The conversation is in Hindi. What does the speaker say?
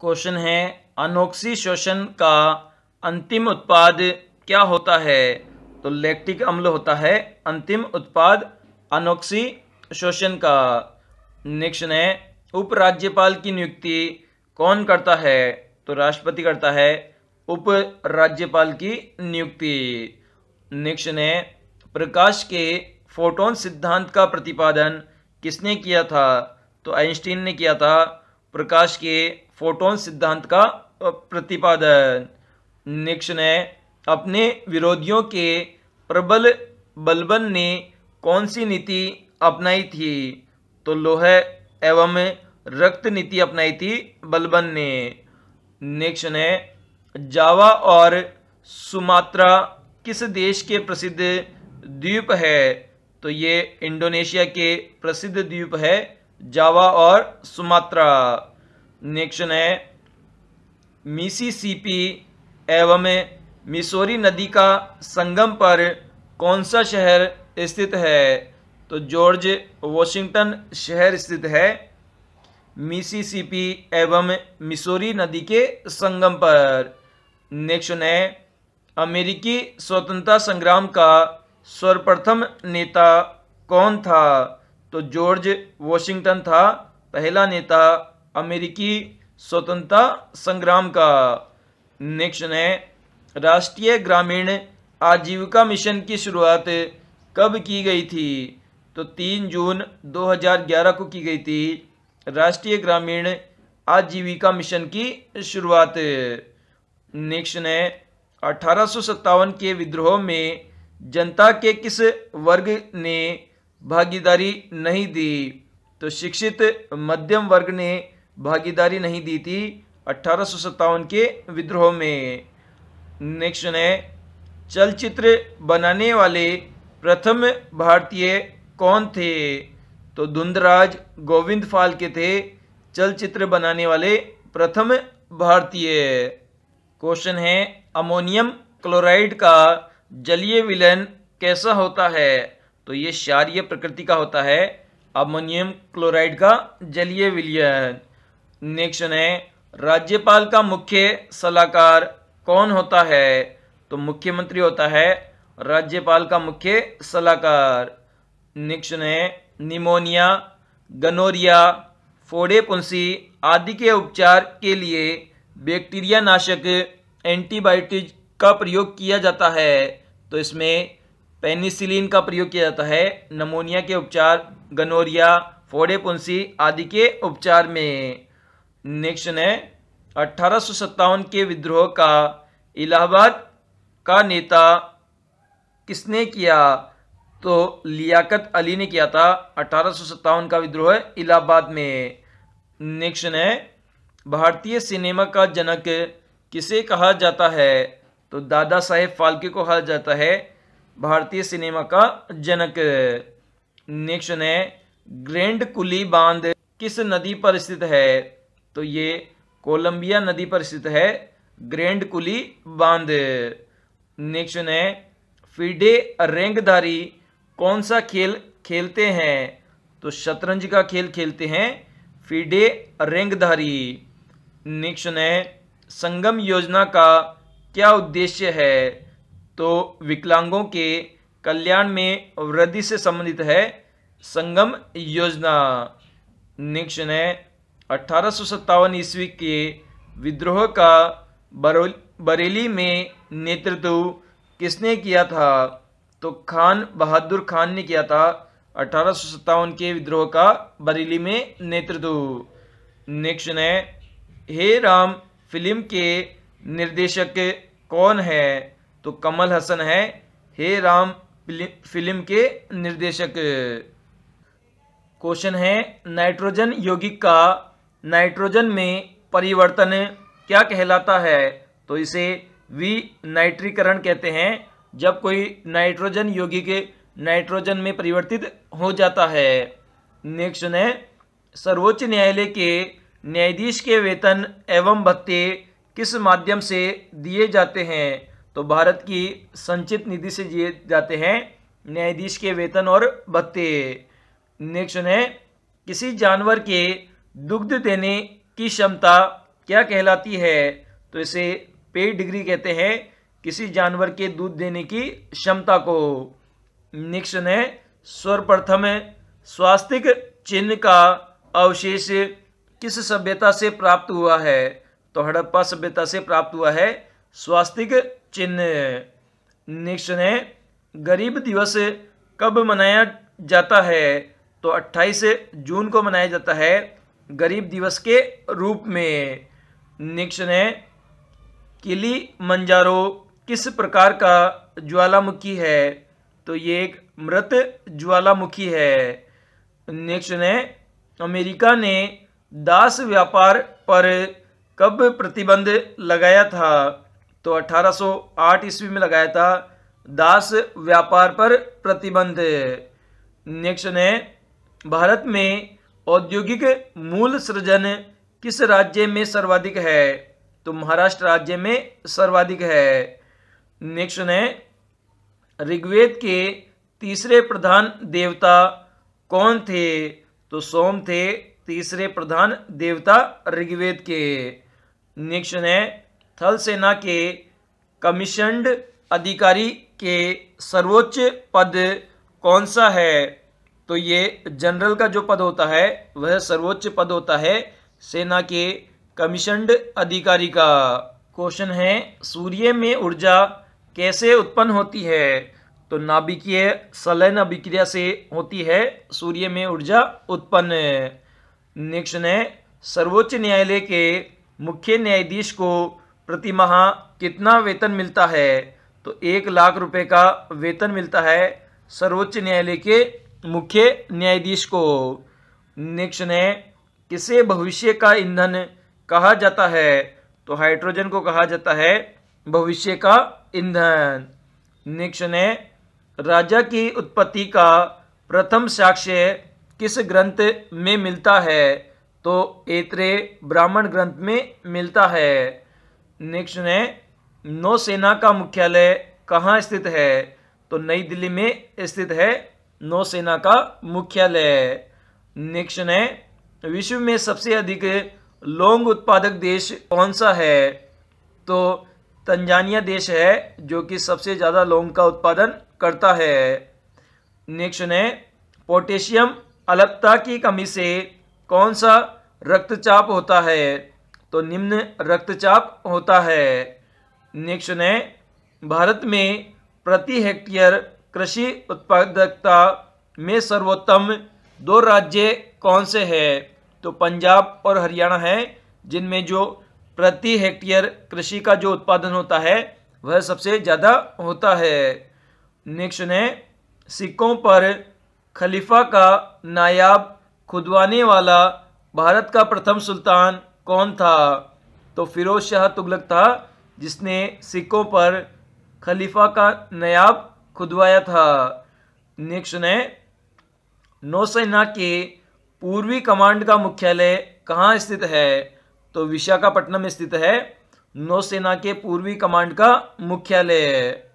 क्वेश्चन है अनोक्सी शोषण का अंतिम उत्पाद क्या होता है तो लैक्टिक अम्ल होता है अंतिम उत्पाद अनोक्सी शोषण का नेक्स्ट है उपराज्यपाल की नियुक्ति कौन करता है तो राष्ट्रपति करता है उपराज्यपाल की नियुक्ति नेक्स्ट है प्रकाश के फोटोन सिद्धांत का प्रतिपादन किसने किया था तो आइंस्टीन ने किया था प्रकाश के फोटोन सिद्धांत का प्रतिपादन नेक्स्ट ने अपने विरोधियों के प्रबल बलबन ने कौन सी नीति अपनाई थी तो लोह एवं रक्त नीति अपनाई थी बलबन ने नेक्स्ट ने जावा और सुमात्रा किस देश के प्रसिद्ध द्वीप है तो ये इंडोनेशिया के प्रसिद्ध द्वीप है जावा और सुमात्रा नेक्शन है मिसिसिपी एवं मिसोरी नदी का संगम पर कौन सा शहर स्थित है तो जॉर्ज वॉशिंगटन शहर स्थित है मिसिसिपी एवं मिसोरी नदी के संगम पर नेक्शन है अमेरिकी स्वतंत्रता संग्राम का सर्वप्रथम नेता कौन था तो जॉर्ज वॉशिंगटन था पहला नेता अमेरिकी स्वतंत्रता संग्राम का नेक्शन है राष्ट्रीय ग्रामीण आजीविका मिशन की शुरुआत कब की गई थी तो तीन जून 2011 को की गई थी राष्ट्रीय ग्रामीण आजीविका मिशन की शुरुआत नेक्स्ट है अठारह के विद्रोह में जनता के किस वर्ग ने भागीदारी नहीं दी तो शिक्षित मध्यम वर्ग ने भागीदारी नहीं दी थी अट्ठारह के विद्रोह में नेक्स्ट है चलचित्र बनाने वाले प्रथम भारतीय कौन थे तो धुंधराज गोविंद फाल के थे चलचित्र बनाने वाले प्रथम भारतीय क्वेश्चन है अमोनियम क्लोराइड का जलीय विलयन कैसा होता है तो ये क्षारीय प्रकृति का होता है अमोनियम क्लोराइड का जलीय विलयन नेक्स्ट है राज्यपाल का मुख्य सलाहकार कौन होता है तो मुख्यमंत्री होता है राज्यपाल का मुख्य सलाहकार नेक्स्ट है निमोनिया गनोरिया फोड़े पुंसी आदि के उपचार के लिए बैक्टीरिया नाशक एंटीबायोटिक का प्रयोग किया जाता है तो इसमें पेनिसिलिन का प्रयोग किया जाता है नमोनिया के उपचार गनोरिया फोड़ेपुंसी आदि के उपचार में नेक्स्ट है अठारह के विद्रोह का इलाहाबाद का नेता किसने किया तो लियाकत अली ने किया था अठारह का विद्रोह है इलाहाबाद में नेक्स्ट है भारतीय सिनेमा का जनक किसे कहा जाता है तो दादा साहेब फाल्के को कहा जाता है भारतीय सिनेमा का जनक नेक्स्ट है ग्रैंड कुली बांध किस नदी पर स्थित है तो ये कोलंबिया नदी पर स्थित है ग्रैंड कुली बांध नेक्स्ट है फीडे रेंगदारी कौन सा खेल खेलते हैं तो शतरंज का खेल खेलते हैं फीडे रेंगदारी नेक्स्ट है संगम योजना का क्या उद्देश्य है तो विकलांगों के कल्याण में वृद्धि से संबंधित है संगम योजना नेक्स्ट है अठारह ईस्वी के विद्रोह का बरेली में नेतृत्व किसने किया था तो खान बहादुर खान ने किया था अठारह के विद्रोह का बरेली में नेतृत्व नेक्स्ट है हे राम फिल्म के निर्देशक कौन है तो कमल हसन है हे राम फिल्म के निर्देशक क्वेश्चन है नाइट्रोजन यौगिक का नाइट्रोजन में परिवर्तन क्या कहलाता है तो इसे विनाइट्रीकरण कहते हैं जब कोई नाइट्रोजन यौगिक नाइट्रोजन में परिवर्तित हो जाता है नेक्स्ट है सर्वोच्च न्यायालय के न्यायाधीश के वेतन एवं भत्ते किस माध्यम से दिए जाते हैं तो भारत की संचित निधि से दिए जाते हैं न्यायाधीश के वेतन और भत्ते नेक्स्ट है किसी जानवर के दुग्ध देने की क्षमता क्या कहलाती है तो इसे पेड डिग्री कहते हैं किसी जानवर के दूध देने की क्षमता को निक्षण है सर्वप्रथम स्वास्थ्य चिन्ह का अवशेष किस सभ्यता से प्राप्त हुआ है तो हड़प्पा सभ्यता से प्राप्त हुआ है स्वास्थ्य चिन्ह निक्षण है गरीब दिवस कब मनाया जाता है तो 28 जून को मनाया जाता है गरीब दिवस के रूप में नेक्स्ट है किली मंजारो किस प्रकार का ज्वालामुखी है तो ये एक मृत ज्वालामुखी है नेक्स्ट है अमेरिका ने दास व्यापार पर कब प्रतिबंध लगाया था तो 1808 ईस्वी में लगाया था दास व्यापार पर प्रतिबंध नेक्स्ट है भारत में औद्योगिक मूल सृजन किस राज्य में सर्वाधिक है तो महाराष्ट्र राज्य में सर्वाधिक है नेक्स्ट है ऋग्वेद के तीसरे प्रधान देवता कौन थे तो सोम थे तीसरे प्रधान देवता ऋग्वेद के नेक्स्ट है थल सेना के कमीशंड अधिकारी के सर्वोच्च पद कौन सा है तो ये जनरल का जो पद होता है वह सर्वोच्च पद होता है सेना के कमीशनड अधिकारी का क्वेश्चन है सूर्य में ऊर्जा कैसे उत्पन्न होती है तो नाभिकीय सलन अभिक्रिया से होती है सूर्य में ऊर्जा उत्पन्न नेक्स्ट है सर्वोच्च न्यायालय के मुख्य न्यायाधीश को प्रतिमाह कितना वेतन मिलता है तो एक लाख रुपए का वेतन मिलता है सर्वोच्च न्यायालय के मुख्य न्यायाधीश को नेक्स्ट है किसे भविष्य का ईंधन कहा जाता है तो हाइड्रोजन को कहा जाता है भविष्य का ईंधन नेक्स्ट है राजा की उत्पत्ति का प्रथम साक्ष्य किस ग्रंथ में मिलता है तो एत्रे ब्राह्मण ग्रंथ में मिलता है नेक्स्ट है नौसेना का मुख्यालय कहाँ स्थित है तो नई दिल्ली में स्थित है नौसेना का मुख्यालय नेक्स्ट है विश्व में सबसे अधिक लौंग उत्पादक देश कौन सा है तो तंजानिया देश है जो कि सबसे ज़्यादा लौंग का उत्पादन करता है नेक्स्ट है पोटेशियम अलगता की कमी से कौन सा रक्तचाप होता है तो निम्न रक्तचाप होता है नेक्स्ट है भारत में प्रति हेक्टेयर कृषि उत्पादकता में सर्वोत्तम दो राज्य कौन से हैं तो पंजाब और हरियाणा हैं जिनमें जो प्रति हेक्टेयर कृषि का जो उत्पादन होता है वह सबसे ज़्यादा होता है नेक्स्ट है सिक्कों पर खलीफा का नायाब खुदवाने वाला भारत का प्रथम सुल्तान कौन था तो फिरोज शाह तुगलक था जिसने सिक्कों पर खलीफा का नायाब खुदवाया था नेक्स्ट ने नौसेना के पूर्वी कमांड का मुख्यालय कहाँ स्थित है तो विशाखापट्टनम स्थित है नौसेना के पूर्वी कमांड का मुख्यालय